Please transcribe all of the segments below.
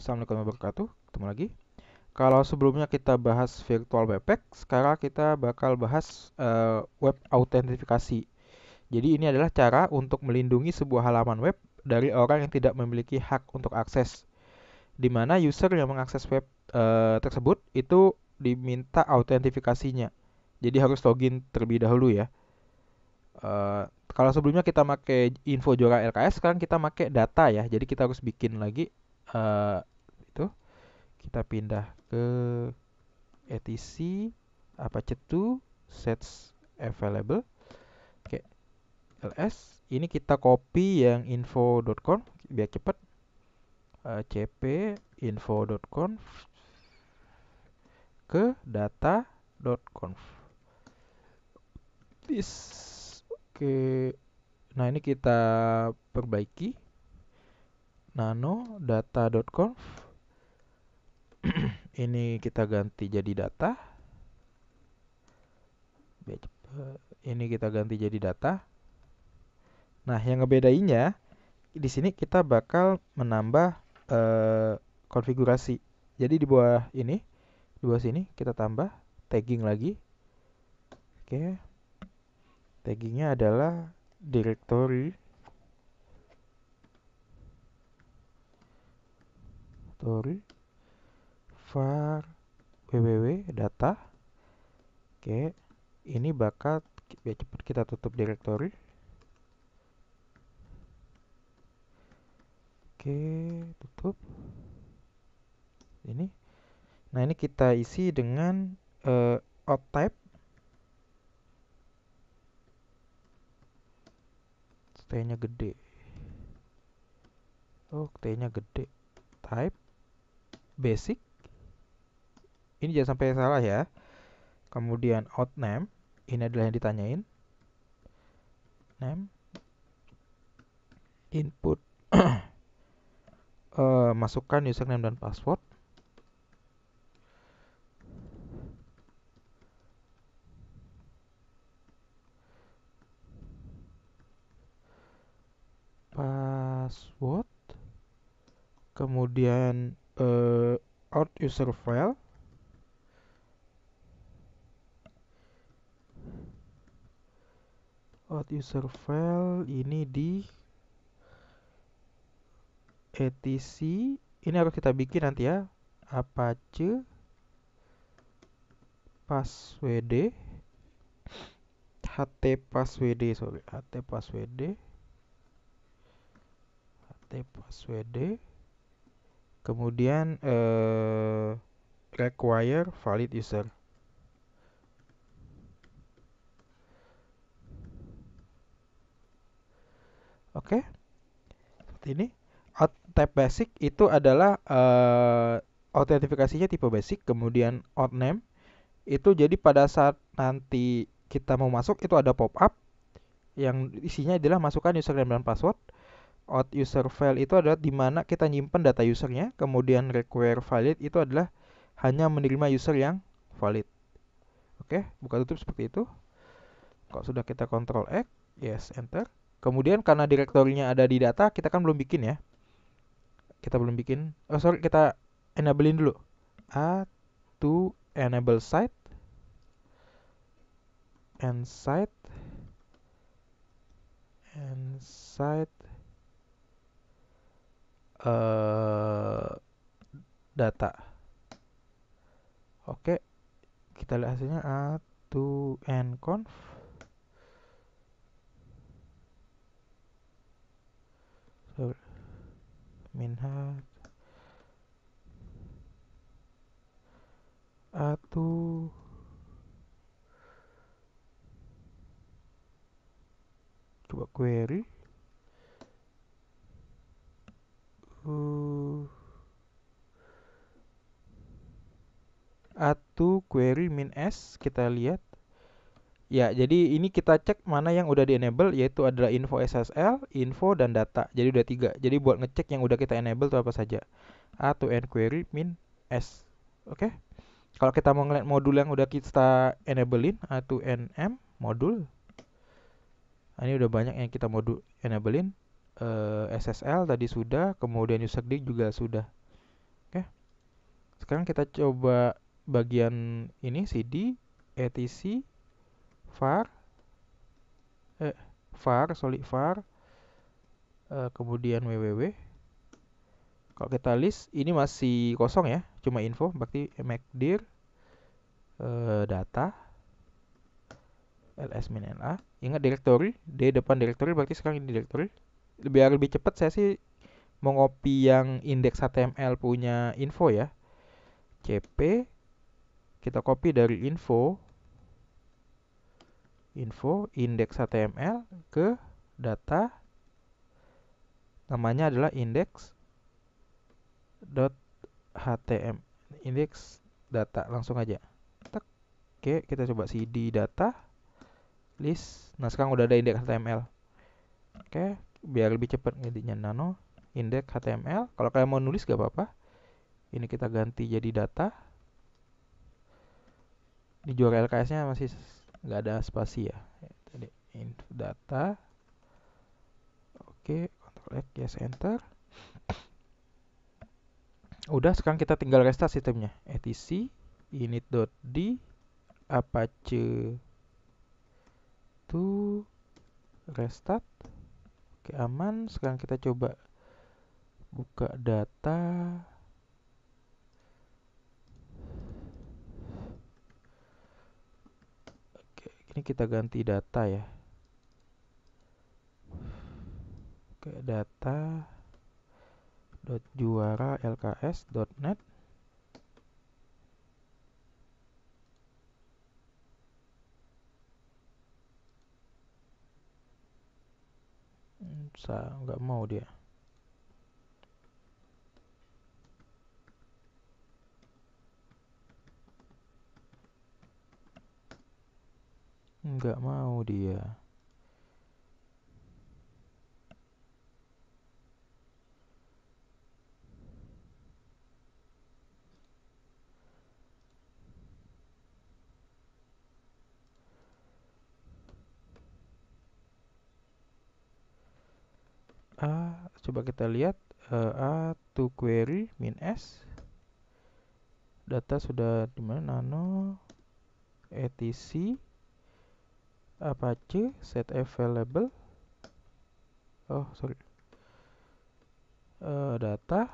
Assalamualaikum warahmatullahi wabarakatuh. Ketemu lagi. Kalau sebelumnya kita bahas virtual webpack, sekarang kita bakal bahas uh, web autentifikasi. Jadi ini adalah cara untuk melindungi sebuah halaman web dari orang yang tidak memiliki hak untuk akses. Di mana user yang mengakses web uh, tersebut itu diminta autentifikasinya. Jadi harus login terlebih dahulu ya. Uh, kalau sebelumnya kita pakai info Jora LKS, sekarang kita pakai data ya. Jadi kita harus bikin lagi uh, itu kita pindah ke etc apa cetu sets available oke okay. ls ini kita copy yang info.com biar cepat uh, eh, cp info.com ke data.conf this oke okay. nah ini kita perbaiki nano data.conf ini kita ganti jadi data ini kita ganti jadi data nah yang ngebedainnya di sini kita bakal menambah eh, konfigurasi jadi di bawah ini di bawah sini kita tambah tagging lagi oke taggingnya adalah directory directory var www data oke ini bakal ya cepat kita tutup directory oke tutup ini nah ini kita isi dengan uh, out type t nya gede oh t nya gede type basic ini jangan sampai salah ya kemudian out name ini adalah yang ditanyain name input uh, masukkan username dan password password kemudian uh, out user file out user file ini di etc ini harus kita bikin nanti ya apache passwd ht passwd sorry ht passwd ht passwd kemudian uh, require valid user oke okay. seperti ini out type basic itu adalah uh, eh, autentifikasinya tipe basic kemudian out name itu jadi pada saat nanti kita mau masuk itu ada pop up yang isinya adalah masukkan username dan password out user file itu adalah di mana kita nyimpan data usernya, kemudian require valid itu adalah hanya menerima user yang valid. Oke, buka tutup seperti itu. Kalau sudah kita kontrol X, yes, enter. Kemudian karena direktorinya ada di data, kita kan belum bikin ya. Kita belum bikin. Oh, sorry, kita enablein dulu. A to enable site and site and site Eh, data oke kita lihat hasilnya a to n conf so, a to coba query Uh. atu query min s kita lihat ya jadi ini kita cek mana yang udah di enable yaitu adalah info SSL info dan data jadi udah tiga jadi buat ngecek yang udah kita enable itu apa saja atu n query min s oke okay? kalau kita mau ngeliat modul yang udah kita enablein atu nm modul nah, ini udah banyak yang kita modul enablein uh, eh, SSL tadi sudah, kemudian userdk juga sudah. Oke. Okay. Sekarang kita coba bagian ini CD etc var eh var solid var uh, kemudian www kalau kita list ini masih kosong ya cuma info berarti macdir uh, eh, data ls min ingat directory d depan directory berarti sekarang ini directory biar lebih cepat saya sih mau ngopi yang indeks HTML punya info ya. CP kita copy dari info info indeks HTML ke data namanya adalah indeks dot htm indeks data langsung aja oke kita coba cd data list nah sekarang udah ada indeks html oke biar lebih cepat ngeditnya nano index html kalau kalian mau nulis gak apa-apa ini kita ganti jadi data ini URL LKS nya masih nggak ada spasi ya tadi info data oke ctrl F yes enter udah sekarang kita tinggal restart sistemnya etc dot d apache to restart oke aman sekarang kita coba buka data oke ini kita ganti data ya oke data dot juara lks.net Sa nggak mau dia. Nggak mau dia. Coba kita lihat uh, A to query min S. Data sudah di mana? Nano etc apache set available oh sorry uh, data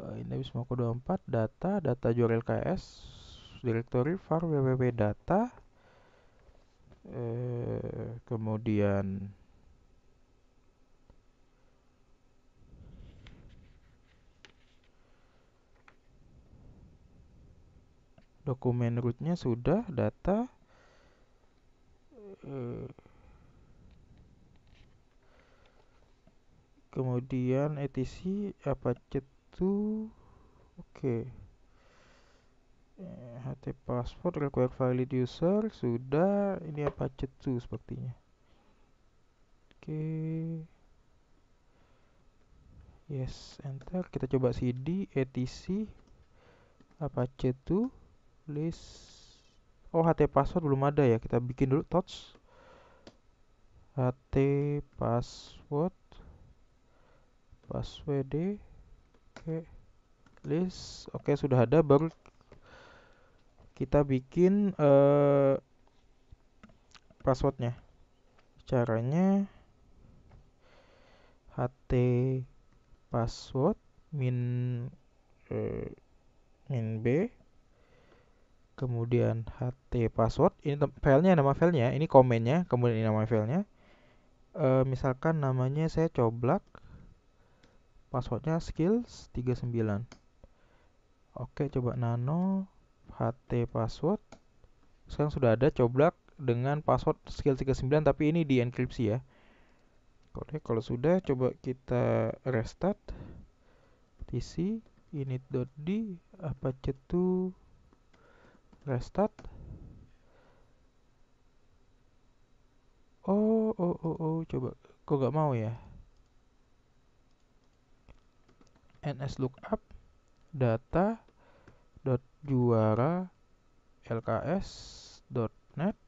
uh, ini bismako 24 data data jual ks directory var www data eh, kemudian dokumen rootnya sudah data eh, kemudian etc apa itu oke okay. Eh, HT password require valid user sudah ini apa itu sepertinya oke okay. yes enter kita coba cd etc apache itu list oh ht password belum ada ya kita bikin dulu touch ht password password oke okay. list oke okay, sudah ada baru kita bikin uh, passwordnya caranya ht password min uh, min b kemudian ht password ini filenya nama filenya ini komennya kemudian ini nama filenya e, misalkan namanya saya coblak passwordnya skills 39 oke coba nano ht password sekarang sudah ada coblak dengan password skill 39 tapi ini dienkripsi ya oke kalau sudah coba kita restart tc init.d apa cetu restart oh oh oh oh coba kok gak mau ya ns lookup data dot juara lks dot net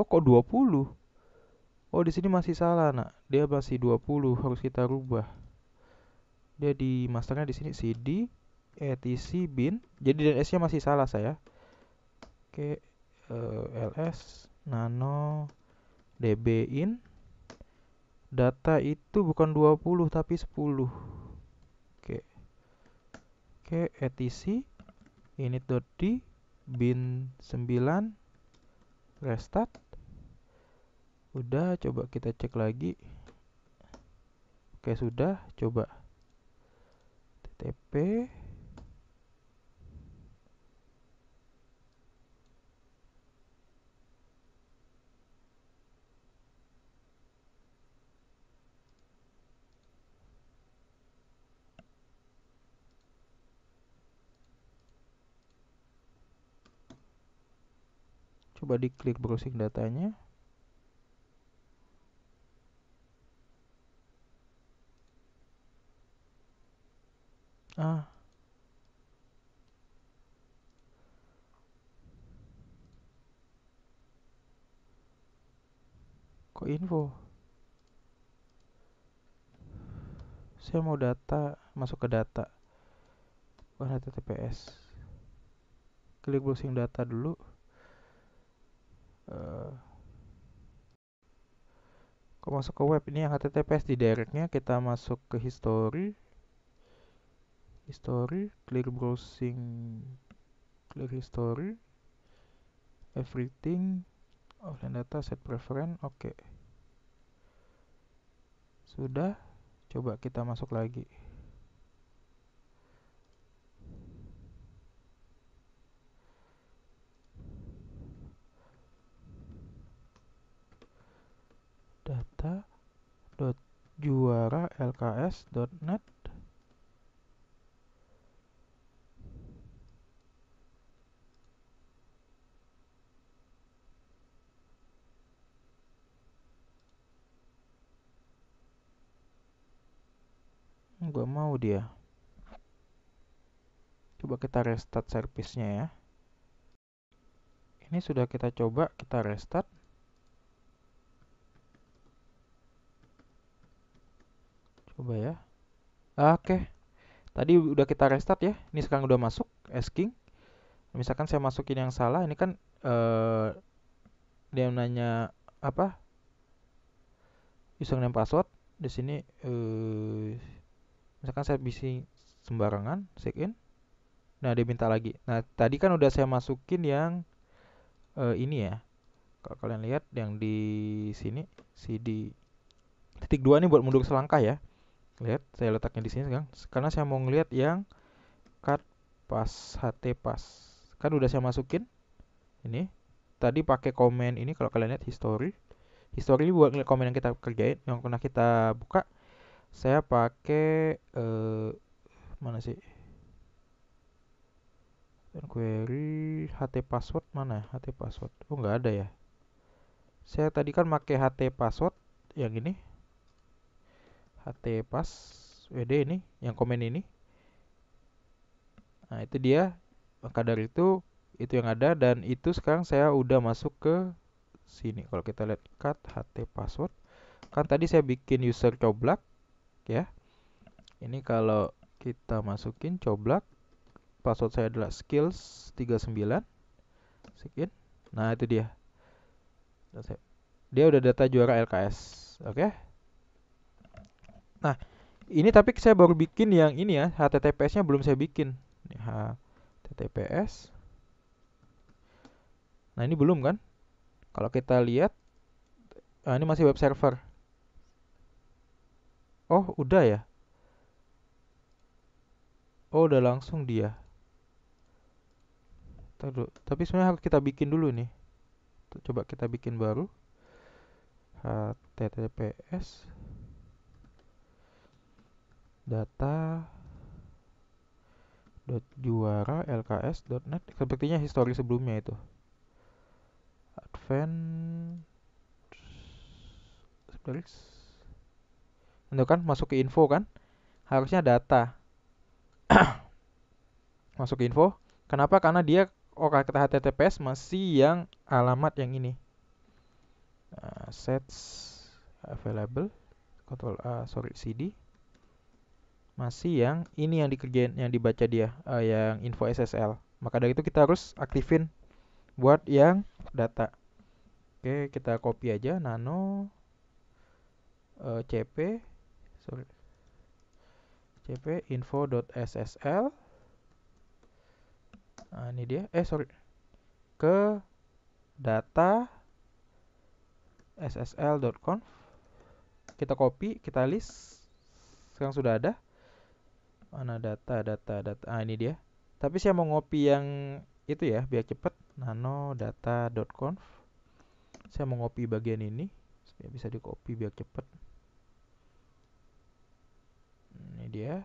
oh kok 20 oh di sini masih salah nak dia masih 20 harus kita rubah dia di masternya di sini cd etc bin jadi dan s nya masih salah saya pakai uh, eh, ls nano db in data itu bukan 20 tapi 10 oke oke etc init.d bin 9 restart udah coba kita cek lagi oke sudah coba ttp coba diklik browsing datanya ah kok info saya mau data masuk ke data bukan oh, HTTPS klik browsing data dulu uh, masuk ke web ini yang https di directnya kita masuk ke history history clear browsing clear history everything offline data set preference oke okay. sudah coba kita masuk lagi juara lks.net nggak mau dia coba kita restart servicenya ya ini sudah kita coba kita restart coba ya oke tadi udah kita restart ya ini sekarang udah masuk asking misalkan saya masukin yang salah ini kan uh, dia nanya apa username password di sini uh, misalkan saya bising sembarangan check in nah dia minta lagi nah tadi kan udah saya masukin yang uh, ini ya kalau kalian lihat yang di sini CD titik dua ini buat mundur selangkah ya lihat saya letaknya di sini sekarang karena saya mau ngelihat yang cut pas ht pas kan udah saya masukin ini tadi pakai komen ini kalau kalian lihat history history buat ngeliat komen yang kita kerjain yang pernah kita buka saya pakai uh, mana sih query ht password mana ht password oh nggak ada ya saya tadi kan pakai ht password yang ini HT pas WD ini yang komen ini nah itu dia maka dari itu itu yang ada dan itu sekarang saya udah masuk ke sini kalau kita lihat cut ht password kan tadi saya bikin user coblak ya ini kalau kita masukin coblak password saya adalah skills 39 sekian nah itu dia nah, dia udah data juara LKS oke okay? Nah, ini tapi saya baru bikin yang ini ya, HTTPS-nya belum saya bikin. HTTPS. Nah, ini belum kan? Kalau kita lihat, nah ini masih web server. Oh, udah ya? Oh, udah langsung dia. Tadu, tapi sebenarnya harus kita bikin dulu nih. Coba kita bikin baru. HTTPS data juara net sepertinya histori sebelumnya itu advance itu kan masuk ke info kan harusnya data masuk ke info kenapa karena dia oh kata HTTPS masih yang alamat yang ini uh, sets available control A sorry CD masih yang ini yang dikerjain yang dibaca dia uh, yang info SSL maka dari itu kita harus aktifin buat yang data oke kita copy aja nano uh, eh, cp sorry cp info.ssl nah ini dia eh sorry ke data ssl.conf kita copy kita list sekarang sudah ada Mana data, data, data. Ah, ini dia. Tapi saya mau ngopi yang itu ya, biar cepet. Nano data.conf. Saya mau ngopi bagian ini. Supaya bisa di copy biar cepet. Hmm, ini dia.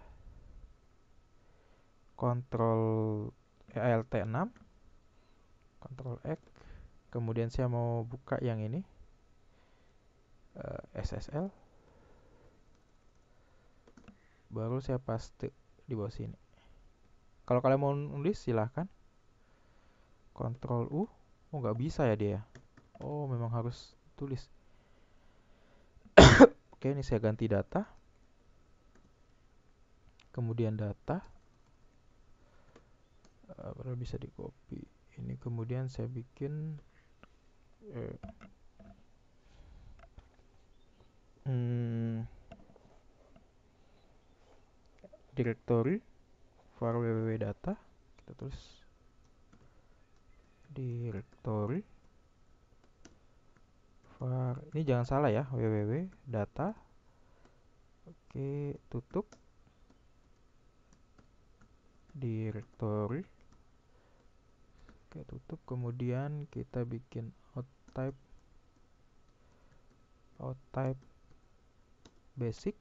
Control eh, ALT6. Control X. Kemudian saya mau buka yang ini. Eh, SSL baru saya paste di bawah sini kalau kalian mau nulis silahkan Ctrl U oh nggak bisa ya dia oh memang harus tulis oke ini saya ganti data kemudian data eh, baru bisa di copy ini kemudian saya bikin eh, hmm, directory var www data kita tulis directory var ini jangan salah ya www data oke tutup directory oke tutup kemudian kita bikin out type out type basic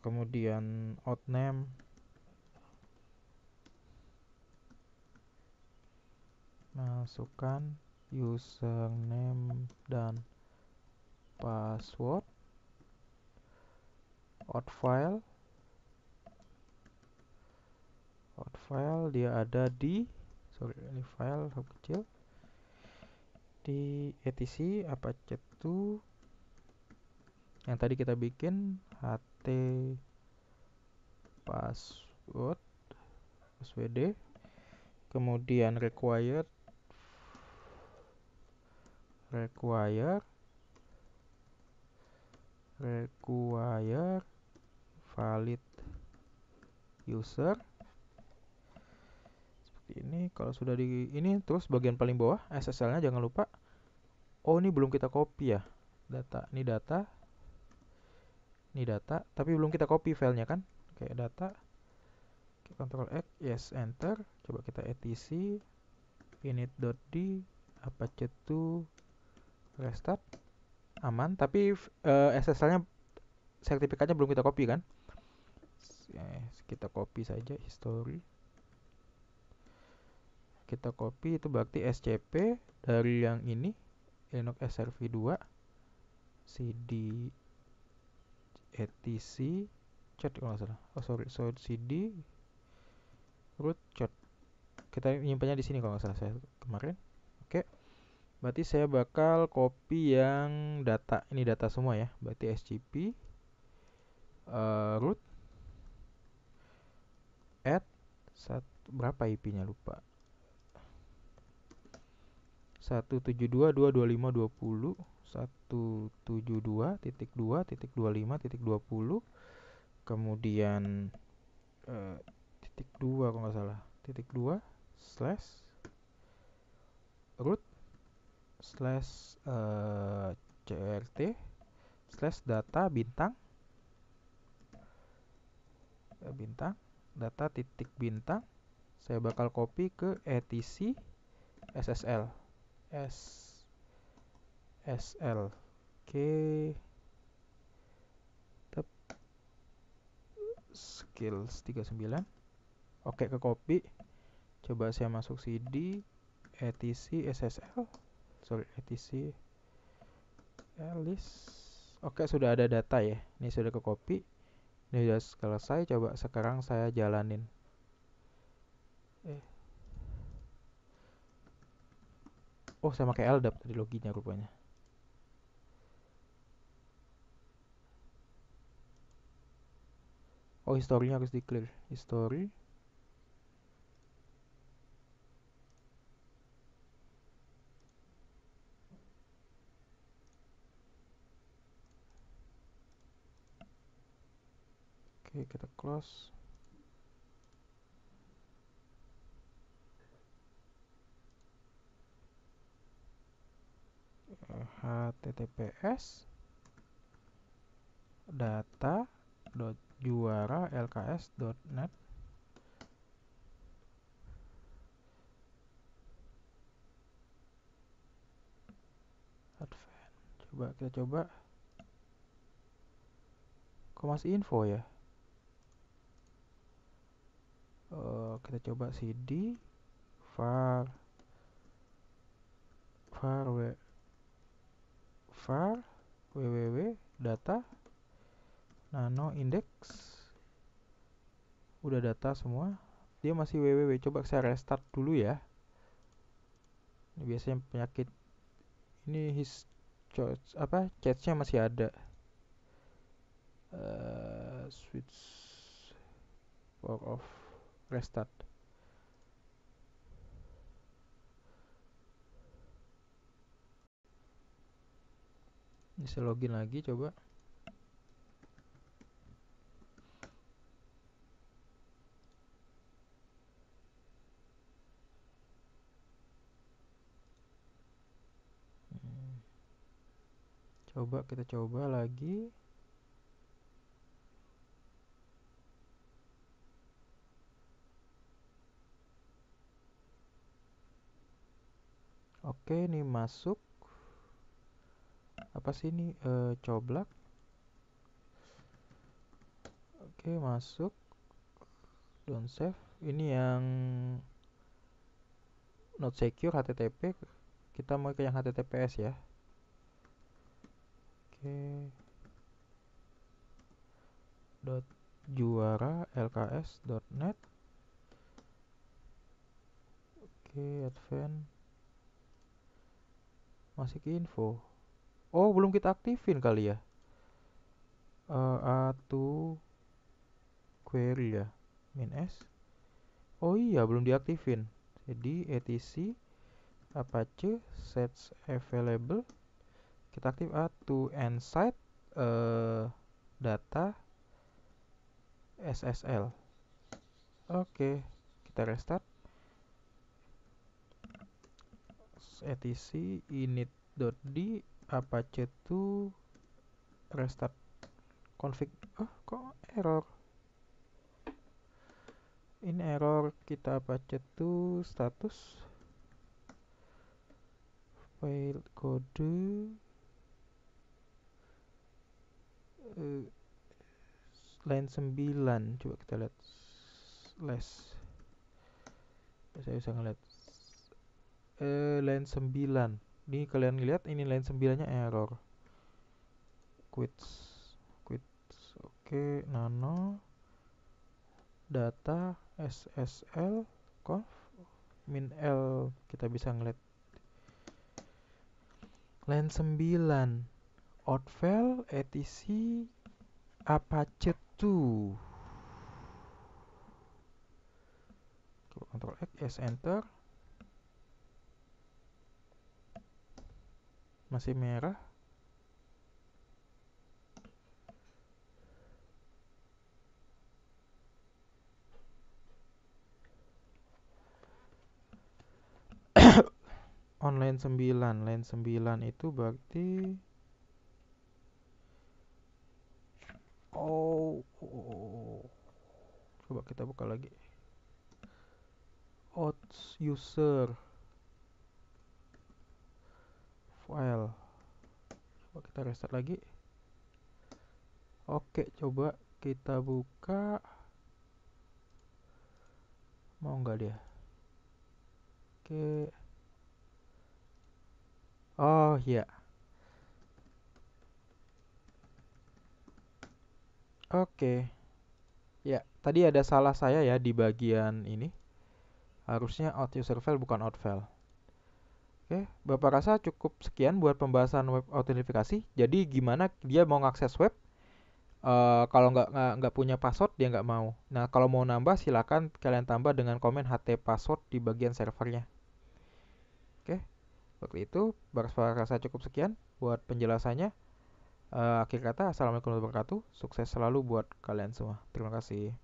kemudian name masukkan username dan password out file out file dia ada di sorry ini file hub kecil di etc apa 2 yang tadi kita bikin hat t password swd kemudian required require require valid user seperti ini kalau sudah di ini terus bagian paling bawah SSL-nya jangan lupa oh ini belum kita copy ya data ini data ini data tapi belum kita copy filenya kan oke data Ctrl X yes enter coba kita etc init.d apache 2 restart aman tapi uh, eh, SSL-nya sertifikatnya belum kita copy kan kita copy saja history kita copy itu berarti SCP dari yang ini Linux SRV2 CD etc chat kalau nggak salah oh sorry so cd root chat kita nyimpannya di sini kalau nggak salah saya kemarin oke okay. berarti saya bakal copy yang data ini data semua ya berarti scp uh, eh, root at sat, berapa IP-nya lupa 172.225.20 172.2.25.20 kemudian eh, titik 2 kalau nggak salah titik 2 slash root slash uh, eh, crt slash data bintang eh, bintang data titik bintang saya bakal copy ke etc ssl s SL oke okay. skills 39 oke ke copy coba saya masuk CD etc SSL sorry etc list oke sudah ada data ya ini sudah ke copy ini sudah selesai coba sekarang saya jalanin eh. oh saya pakai LDAP tadi loginnya rupanya oh historinya harus di clear history Oke, kita close. https data dot juara lks.net advent coba kita coba kok masih info ya uh, kita coba cd var var w var www data nano index udah data semua dia masih www coba saya restart dulu ya ini biasanya penyakit ini his choice apa chatnya masih ada uh, switch power off restart bisa login lagi coba coba kita coba lagi oke ini masuk apa sih ini e, coblak oke masuk don't save ini yang not secure http kita mau ke yang https ya okay. dot juara lks.net oke okay, advance masih ke info oh belum kita aktifin kali ya uh, eh, a2 query ya min s oh iya belum diaktifin jadi etc apache sets available kita aktif A eh, to Insight uh, eh, data SSL oke kita restart etc init.d apache 2 restart config oh kok error ini error kita apache 2 status file kode uh, line 9 coba kita lihat less saya bisa ngeliat uh, line 9 ini kalian lihat ini line 9 nya error quits quits oke okay, nano data ssl conf min l kita bisa ngeliat line 9 Outfell, edisi Apache 2. Ctrl X, S Enter. Masih merah. online 9, line 9 itu berarti Oh oh, oh, oh. coba kita buka lagi odds user file coba kita restart lagi oke coba kita buka mau nggak dia oke oh ya. yeah. Oke. Ya, tadi ada salah saya ya di bagian ini. Harusnya out user file bukan out file. Oke, Bapak rasa cukup sekian buat pembahasan web autentifikasi. Jadi gimana dia mau ngakses web? Uh, kalau nggak nggak punya password dia nggak mau. Nah kalau mau nambah silakan kalian tambah dengan komen ht password di bagian servernya. Oke, waktu itu. Bapak rasa cukup sekian buat penjelasannya. Uh, akhir kata, assalamualaikum warahmatullahi wabarakatuh. Sukses selalu buat kalian semua. Terima kasih.